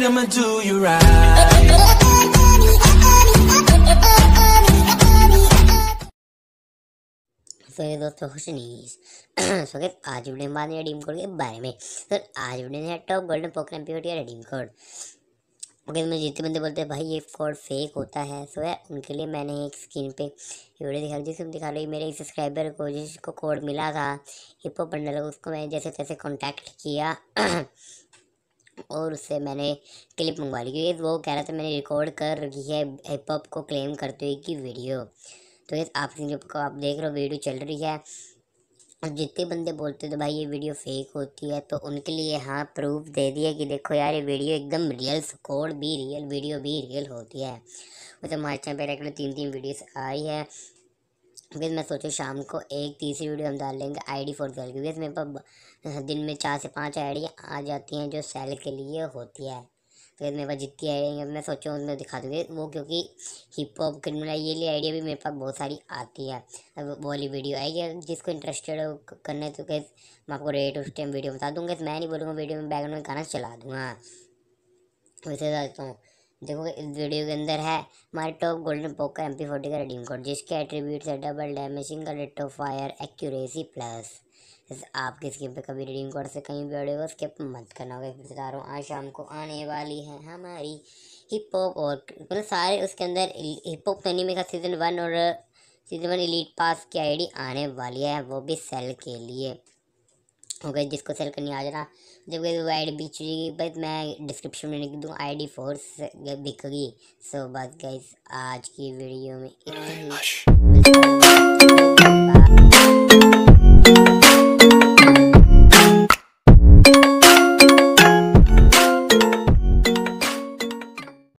tonight I'ma do you right. तो ये दोस्तों खुश नहीं सो गए आज वीडियो में बात नहीं रिडीम कोड के बारे में सर आज वीडियो ने टॉप गोल्डन पोकरम प्योर का रिडीम कोड ओके तो मैं जितने बंदे बोलते हैं भाई ये कोड फेक होता है सो तो है उनके लिए मैंने एक स्क्रीन पे वीडियो दिखा दी जिसमें दिखा रही मेरे सब्सक्राइबर को जिसको कोड मिला था हिपो बंडल उसको मैंने जैसे तैसे कॉन्टैक्ट किया और उससे मैंने क्लिप मंगवा ली क्योंकि वो कह रहा था मैंने रिकॉर्ड कर रखी है हिप हॉप को क्लेम करते हुए की वीडियो तो ये आप को आप देख रहे हो वीडियो चल रही है जितने बंदे बोलते तो भाई ये वीडियो फेक होती है तो उनके लिए हाँ प्रूफ दे दिया कि देखो यार ये वीडियो एकदम रियल स्कोर भी रियल वीडियो भी रियल होती है मतलब हमारे चैनल पर रेगुलर तीन तीन वीडियोस आई है फिर मैं सोचा शाम को एक तीसरी वीडियो हम डाल लेंगे आई डी फोर ट्वेल्व की बिकॉज मेरे पास दिन में चार से पाँच आई डी आ जाती हैं जो सेल के लिए होती है फिर मेरे पास जितनी आइडिया मैं सोचा उसमें दिखा दूँगी वो क्योंकि हिप हॉप क्रिमिनल ये लिए आइडिया भी मेरे पास बहुत सारी आती है अब वो वाली वीडियो आएगी जिसको इंटरेस्टेड हो करने तो कैसे मैं आपको रेट उस टाइम वीडियो बता दूँगा मैं नहीं बोलूँगा वीडियो में बैकग्राउंड में गाना चला दूँगा वैसे जाता हूँ देखो इस वीडियो के अंदर है हमारे top golden poker M P forty का रेडीम कोड जिसके एट्रीब्यूट्स है double damaging rate of fire accuracy plus आपकी स्क्रीन पे कभी रीडिंग कोड से कहीं भी ऑडियो स्किप मत करना होगा बता रहा हूँ आज शाम को आने वाली है हमारी हिप हॉप और मतलब सारे उसके अंदर हिप हॉप तो का सीज़न वन और सीज़न वन इलीट पास की आईडी आने वाली है वो भी सेल के लिए हो गए जिसको सेल करनी आ जाना जब गई वो आई डी बिक चुकी बस मैं डिस्क्रिप्शन में लिख दूँ आई डी फोर्स गई सो बस गाइस आज की वीडियो में इतना ही